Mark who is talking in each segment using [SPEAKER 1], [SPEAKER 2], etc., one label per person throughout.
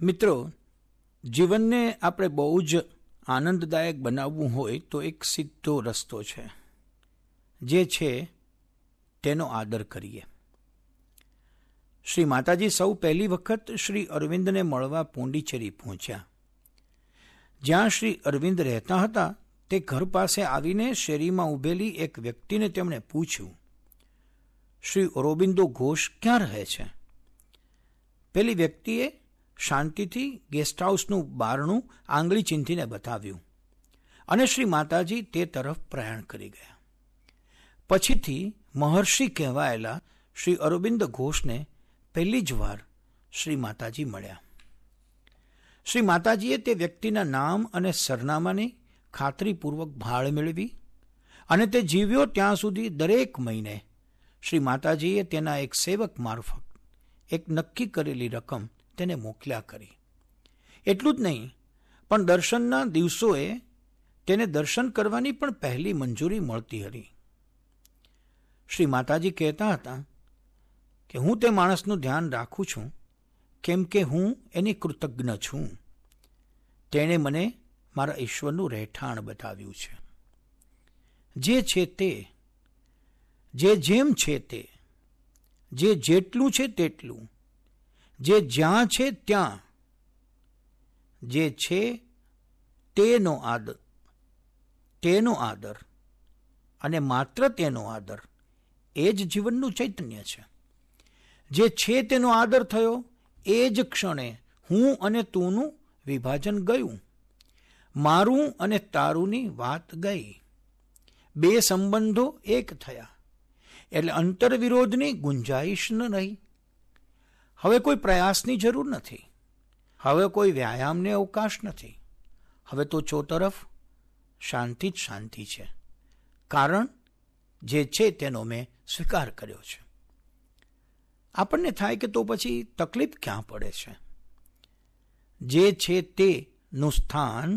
[SPEAKER 1] મિત્રો જીવનને આપણે બહુ જ આનંદદાયક બનાવવું હોય તો એક સીધો રસ્તો છે જે છે તેનો આદર કરીએ શ્રી માતાજી સૌ પહેલી વખત શ્રી અરવિંદને મળવા પોંડિચેરી પહોંચ્યા જ્યાં શ્રી અરવિંદ રહેતા હતા તે ઘર પાસે આવીને શેરીમાં ઊભેલી એક વ્યક્તિને તેમણે પૂછ્યું શ્રી અરોબિંદો ઘોષ ક્યાં રહે છે પેલી વ્યક્તિએ શાંતિથી ગેસ્ટ હાઉસનું બારણું આંગળી ચીંધીને બતાવ્યું અને શ્રી માતાજી તે તરફ પ્રયાણ કરી ગયા પછીથી મહર્ષિ કહેવાયેલા શ્રી અરવિંદ ઘોષને પહેલી જ વાર શ્રી માતાજી મળ્યા શ્રી માતાજીએ તે વ્યક્તિના નામ અને સરનામાની ખાતરીપૂર્વક ભાળ મેળવી અને તે જીવ્યો ત્યાં સુધી દરેક મહિને શ્રી માતાજીએ તેના એક સેવક મારફત એક નક્કી કરેલી રકમ તેને મોકલ્યા કરી એટલું જ નહીં પણ દર્શનના દિવસોએ તેને દર્શન કરવાની પણ પહેલી મંજૂરી મળતી હતી શ્રી માતાજી કહેતા હતા કે હું તે માણસનું ધ્યાન રાખું છું કેમ કે હું એની કૃતજ્ઞ છું તેણે મને મારા ઈશ્વરનું રહેઠાણ બતાવ્યું છે જે છે તે જે જેમ છે તે જે જેટલું છે તેટલું જે જ્યાં છે ત્યાં જે છે તેનો આદર તેનો આદર અને માત્ર તેનો આદર એ જ જીવનનું ચૈતન્ય છે જે છે તેનો આદર થયો એ જ ક્ષણે હું અને તુંનું વિભાજન ગયું મારું અને તારુંની વાત ગઈ બે સંબંધો એક થયા એટલે અંતરવિરોધની ગુંજાઈશ નહીં હવે કોઈ પ્રયાસની જરૂર નથી હવે કોઈ વ્યાયામને અવકાશ નથી હવે તો ચોતરફ શાંતિ જ શાંતિ છે કારણ જે છે તેનો મેં સ્વીકાર કર્યો છે આપણને થાય કે તો પછી તકલીફ ક્યાં પડે છે જે છે તેનું સ્થાન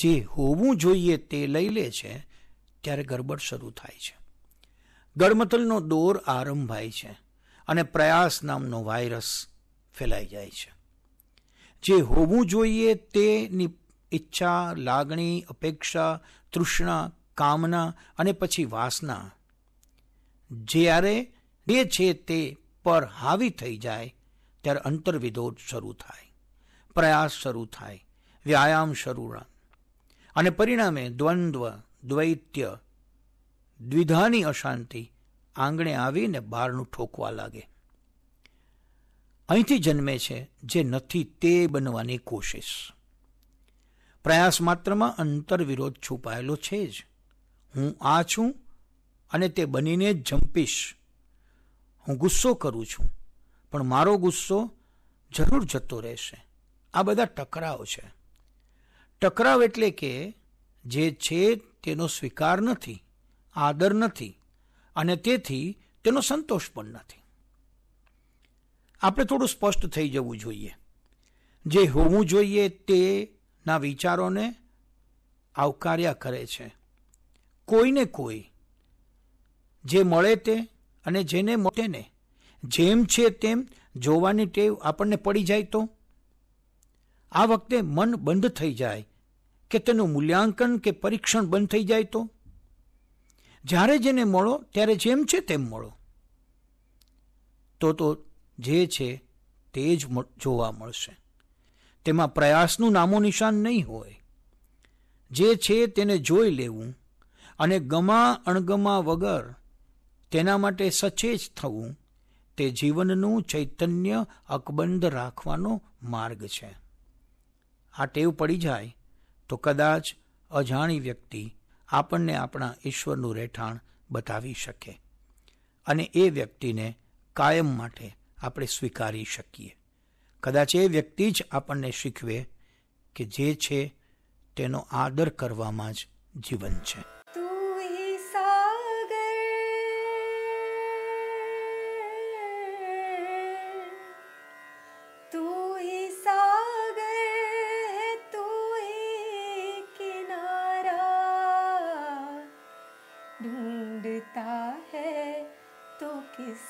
[SPEAKER 1] જે હોવું જોઈએ તે લઈ લે છે ત્યારે ગરબડ શરૂ થાય છે ગડમથલનો દોર આરંભાય છે અને પ્રયાસ નામનો વાયરસ ફેલાઈ જાય છે જે હોવું જોઈએ તેની ઈચ્છા લાગણી અપેક્ષા તૃષ્ણા કામના અને પછી વાસના જ્યારે બે છે તે પર હાવી થઈ જાય ત્યારે અંતર્વિધોધ શરૂ થાય પ્રયાસ શરૂ થાય વ્યાયામ શરૂ અને પરિણામે દ્વંદ્વ દ્વૈત્ય દ્વિધાની અશાંતિ આંગણે આવીને બહારનું ઠોકવા લાગે અહીંથી જન્મે છે જે નથી તે બનવાની કોશિશ પ્રયાસ માત્રમાં અંતરવિરોધ છુપાયેલો છે જ હું આ છું અને તે બનીને જ જંપીશ હું ગુસ્સો કરું છું પણ મારો ગુસ્સો જરૂર જતો રહેશે આ બધા ટકરાવ છે ટકરાવ એટલે કે જે છે તેનો સ્વીકાર નથી આદર નથી અને તેથી તેનો સંતોષ પણ નથી આપણે થોડું સ્પષ્ટ થઈ જવું જોઈએ જે હોવું જોઈએ તેના વિચારોને આવકાર્યા કરે છે કોઈને કોઈ જે મળે તે અને જેને મળે જેમ છે તેમ જોવાની ટેવ આપણને પડી જાય તો આ વખતે મન બંધ થઈ જાય કે તેનું મૂલ્યાંકન કે પરીક્ષણ બંધ થઈ જાય તો જ્યારે જેને મળો ત્યારે જેમ છે તેમ મળો તો તો જે છે તે જ જોવા મળશે તેમાં પ્રયાસનું નામો નિશાન નહીં હોય જે છે તેને જોઈ લેવું અને ગમા અણગમા વગર તેના માટે સચેજ થવું તે જીવનનું ચૈતન્ય અકબંધ રાખવાનો માર્ગ છે આ ટેવ પડી જાય તો કદાચ અજાણી વ્યક્તિ આપણને આપણા ઈશ્વરનું રહેઠાણ બતાવી શકે અને એ વ્યક્તિને કાયમ માટે આપણે સ્વીકારી શકીએ કદાચ એ વ્યક્તિ જ આપણને શીખવે કે જે છે તેનો આદર કરવામાં જ જીવન છે